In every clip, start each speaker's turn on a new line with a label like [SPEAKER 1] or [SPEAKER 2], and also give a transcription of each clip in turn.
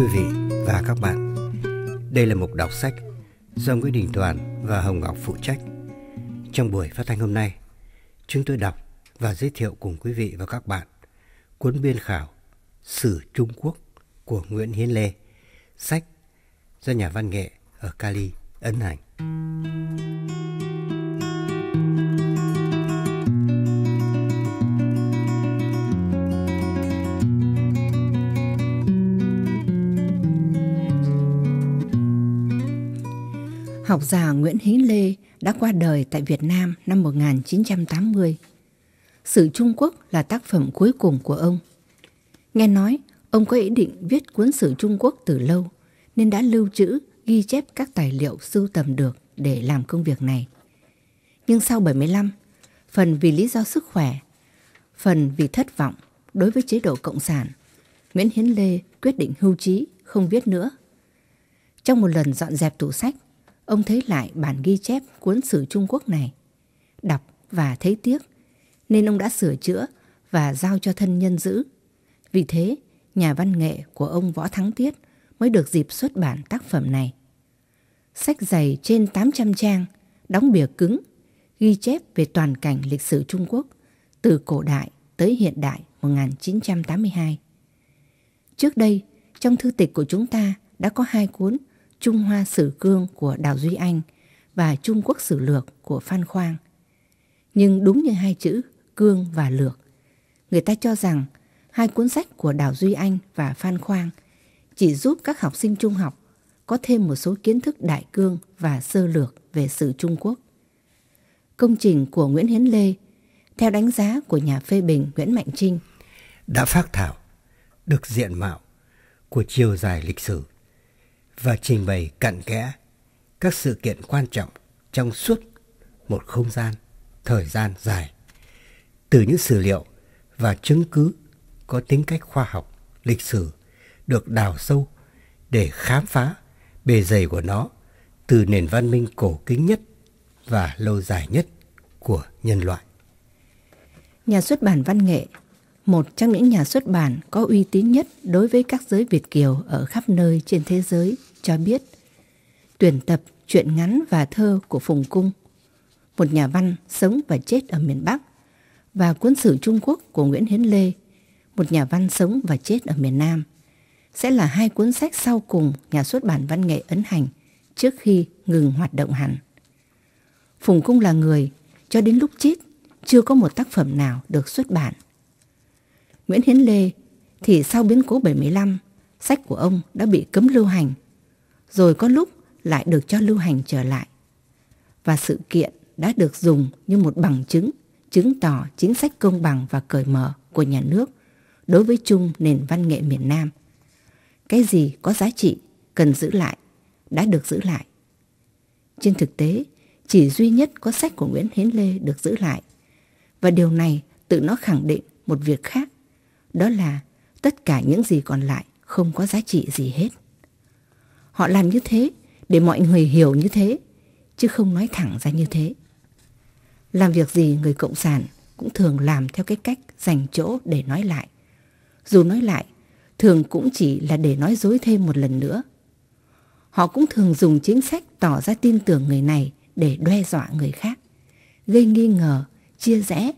[SPEAKER 1] quý vị và các bạn. Đây là mục đọc sách do Nguyễn Đình Toàn và Hồng Ngọc phụ trách. Trong buổi phát thanh hôm nay, chúng tôi đọc và giới thiệu cùng quý vị và các bạn cuốn biên khảo Sử Trung Quốc của Nguyễn Hiến Lê, sách do nhà văn nghệ ở Cali ấn hành.
[SPEAKER 2] Học giả Nguyễn Hí Lê đã qua đời tại Việt Nam năm 1980. Sử Trung Quốc là tác phẩm cuối cùng của ông. Nghe nói, ông có ý định viết cuốn sử Trung Quốc từ lâu, nên đã lưu trữ, ghi chép các tài liệu sưu tầm được để làm công việc này. Nhưng sau 75, phần vì lý do sức khỏe, phần vì thất vọng đối với chế độ Cộng sản, Nguyễn Hiến Lê quyết định hưu trí, không viết nữa. Trong một lần dọn dẹp tủ sách, Ông thấy lại bản ghi chép cuốn sử Trung Quốc này. Đọc và thấy tiếc, nên ông đã sửa chữa và giao cho thân nhân giữ. Vì thế, nhà văn nghệ của ông Võ Thắng Tiết mới được dịp xuất bản tác phẩm này. Sách dày trên 800 trang, đóng bìa cứng, ghi chép về toàn cảnh lịch sử Trung Quốc từ cổ đại tới hiện đại 1982. Trước đây, trong thư tịch của chúng ta đã có hai cuốn Trung Hoa Sử Cương của Đào Duy Anh và Trung Quốc Sử Lược của Phan Khoang. Nhưng đúng như hai chữ Cương và Lược, người ta cho rằng hai cuốn sách của Đào Duy Anh và Phan Khoang chỉ giúp các học sinh trung học có thêm một số kiến thức đại cương và sơ lược về sử Trung Quốc. Công trình của Nguyễn Hiến Lê, theo đánh giá của nhà phê bình Nguyễn Mạnh Trinh,
[SPEAKER 1] đã phát thảo được diện mạo của chiều dài lịch sử và trình bày cặn kẽ các sự kiện quan trọng trong suốt một không gian, thời gian dài. Từ những sử liệu và chứng cứ có tính cách khoa học, lịch sử được đào sâu để khám phá bề dày của nó từ nền văn minh cổ kính nhất và lâu dài nhất của nhân loại.
[SPEAKER 2] Nhà xuất bản văn nghệ một trong những nhà xuất bản có uy tín nhất đối với các giới Việt Kiều ở khắp nơi trên thế giới, cho biết tuyển tập truyện ngắn và thơ của Phùng Cung, một nhà văn sống và chết ở miền Bắc, và cuốn sử Trung Quốc của Nguyễn Hiến Lê, một nhà văn sống và chết ở miền Nam, sẽ là hai cuốn sách sau cùng nhà xuất bản văn nghệ ấn hành trước khi ngừng hoạt động hẳn. Phùng Cung là người, cho đến lúc chết, chưa có một tác phẩm nào được xuất bản Nguyễn Hiến Lê thì sau biến cố 75, sách của ông đã bị cấm lưu hành, rồi có lúc lại được cho lưu hành trở lại. Và sự kiện đã được dùng như một bằng chứng chứng tỏ chính sách công bằng và cởi mở của nhà nước đối với chung nền văn nghệ miền Nam. Cái gì có giá trị cần giữ lại đã được giữ lại. Trên thực tế, chỉ duy nhất có sách của Nguyễn Hiến Lê được giữ lại. Và điều này tự nó khẳng định một việc khác đó là tất cả những gì còn lại không có giá trị gì hết. Họ làm như thế để mọi người hiểu như thế, chứ không nói thẳng ra như thế. Làm việc gì người Cộng sản cũng thường làm theo cái cách dành chỗ để nói lại. Dù nói lại, thường cũng chỉ là để nói dối thêm một lần nữa. Họ cũng thường dùng chính sách tỏ ra tin tưởng người này để đe dọa người khác, gây nghi ngờ, chia rẽ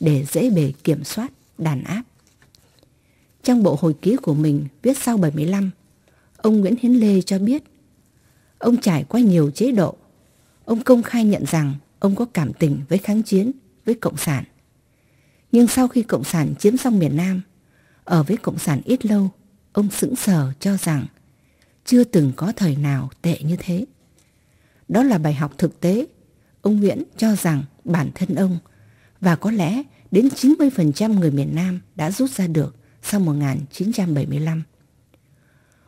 [SPEAKER 2] để dễ bề kiểm soát, đàn áp. Trong bộ hồi ký của mình viết sau 75, ông Nguyễn Hiến Lê cho biết ông trải qua nhiều chế độ. Ông công khai nhận rằng ông có cảm tình với kháng chiến, với Cộng sản. Nhưng sau khi Cộng sản chiếm xong miền Nam, ở với Cộng sản ít lâu, ông sững sờ cho rằng chưa từng có thời nào tệ như thế. Đó là bài học thực tế. Ông Nguyễn cho rằng bản thân ông và có lẽ đến 90% người miền Nam đã rút ra được sau 1975.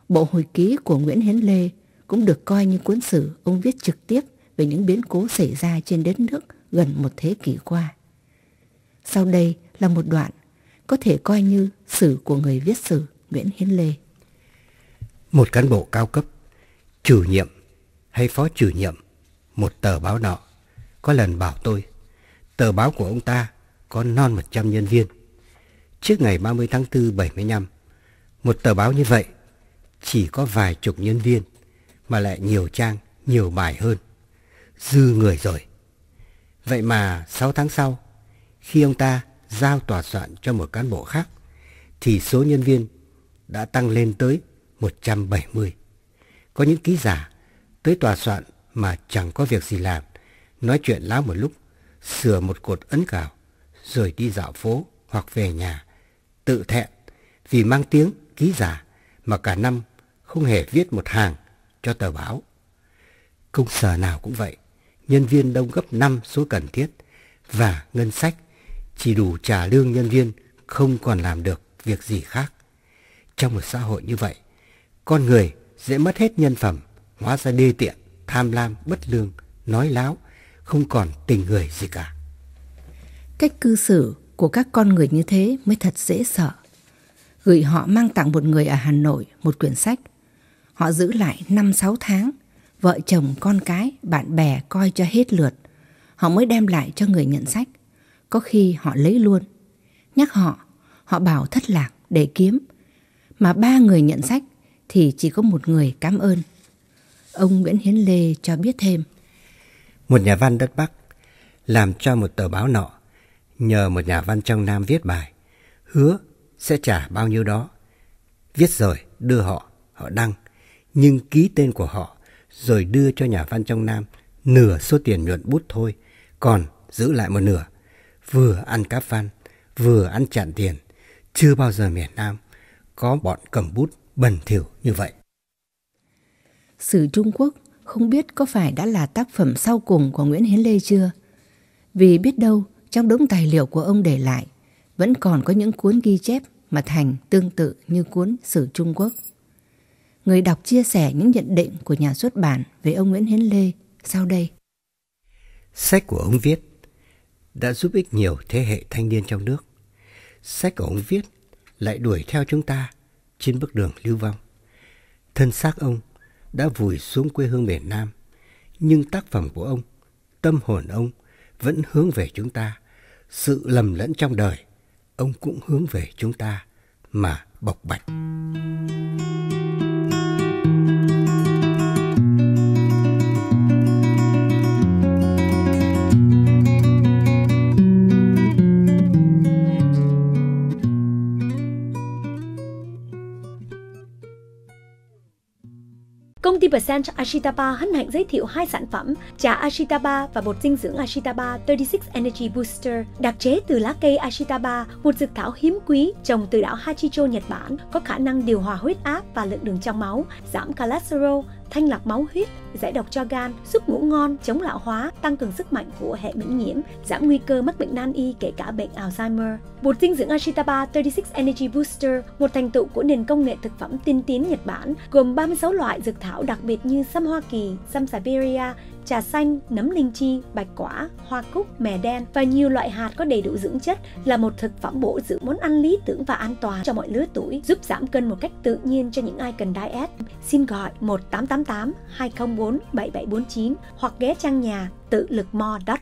[SPEAKER 2] Bộ hồi ký của Nguyễn Hiến Lê cũng được coi như cuốn sử ông viết trực tiếp về những biến cố xảy ra trên đất nước gần một thế kỷ qua. Sau đây là một đoạn có thể coi như sử của người viết sử Nguyễn Hiến Lê.
[SPEAKER 1] Một cán bộ cao cấp, chủ nhiệm hay phó chủ nhiệm một tờ báo nọ có lần bảo tôi tờ báo của ông ta có non một trăm nhân viên trước ngày 30 tháng 4 75. Một tờ báo như vậy chỉ có vài chục nhân viên mà lại nhiều trang, nhiều bài hơn. Dư người rồi. Vậy mà 6 tháng sau, khi ông ta giao tòa soạn cho một cán bộ khác, thì số nhân viên đã tăng lên tới 170. Có những ký giả tới tòa soạn mà chẳng có việc gì làm, nói chuyện láo một lúc, sửa một cột ấn cào, rồi đi dạo phố hoặc về nhà tự thẹn vì mang tiếng ký giả mà cả năm không hề viết một hàng cho tờ báo. Công sở nào cũng vậy, nhân viên đông gấp 5 số cần thiết và ngân sách chỉ đủ trả lương nhân viên không còn làm được việc gì khác. Trong một xã hội như vậy, con người dễ mất hết nhân phẩm, hóa ra đê tiện, tham lam, bất lương, nói láo, không còn tình người gì cả.
[SPEAKER 2] Cách cư xử của các con người như thế mới thật dễ sợ. Gửi họ mang tặng một người ở Hà Nội một quyển sách. Họ giữ lại 5-6 tháng, vợ chồng, con cái, bạn bè coi cho hết lượt. Họ mới đem lại cho người nhận sách. Có khi họ lấy luôn. Nhắc họ, họ bảo thất lạc để kiếm. Mà ba người nhận sách thì chỉ có một người cảm ơn. Ông Nguyễn Hiến Lê cho biết thêm.
[SPEAKER 1] Một nhà văn đất Bắc làm cho một tờ báo nọ nhờ một nhà văn trong Nam viết bài, hứa sẽ trả bao nhiêu đó. Viết rồi, đưa họ, họ đăng, nhưng ký tên của họ rồi đưa cho nhà văn trong Nam nửa số tiền nhuận bút thôi, còn giữ lại một nửa. Vừa ăn cáp văn, vừa ăn chặn tiền, chưa bao giờ miền Nam có bọn cầm bút bẩn thỉu như vậy.
[SPEAKER 2] Sử Trung Quốc không biết có phải đã là tác phẩm sau cùng của Nguyễn Hiến Lê chưa? Vì biết đâu trong đống tài liệu của ông để lại, vẫn còn có những cuốn ghi chép mà Thành tương tự như cuốn Sử Trung Quốc. Người đọc chia sẻ những nhận định của nhà xuất bản về ông Nguyễn Hiến Lê sau đây.
[SPEAKER 1] Sách của ông viết đã giúp ích nhiều thế hệ thanh niên trong nước. Sách của ông viết lại đuổi theo chúng ta trên bước đường lưu vong. Thân xác ông đã vùi xuống quê hương miền Nam, nhưng tác phẩm của ông, tâm hồn ông vẫn hướng về chúng ta sự lầm lẫn trong đời, ông cũng hướng về chúng ta mà bộc bạch.
[SPEAKER 2] Percent Ashitaba hân hạnh giới thiệu hai sản phẩm trà Ashitaba và bột dinh dưỡng Ashitaba 36 Energy Booster đặc chế từ lá cây Ashitaba, một dược thảo hiếm quý trồng từ đảo Hachicho, Nhật Bản, có khả năng điều hòa huyết áp và lượng đường trong máu, giảm cholesterol, thanh lọc máu huyết, giải độc cho gan, giúp ngủ ngon, chống lão hóa, tăng cường sức mạnh của hệ miễn nhiễm, giảm nguy cơ mắc bệnh nan y kể cả bệnh Alzheimer. Bột dinh dưỡng Ashitaba 36 Energy Booster, một thành tựu của nền công nghệ thực phẩm tiên tiến Nhật Bản, gồm 36 loại dược thảo đặc biệt như sam Hoa Kỳ, sam Siberia, trà xanh, nấm linh chi, bạch quả, hoa cúc, mè đen và nhiều loại hạt có đầy đủ dưỡng chất là một thực phẩm bổ dưỡng muốn ăn lý tưởng và an toàn cho mọi lứa tuổi, giúp giảm cân một cách tự nhiên cho những ai cần diet. Xin gọi 1888 204 7749 hoặc ghé trang nhà tự lực mo.com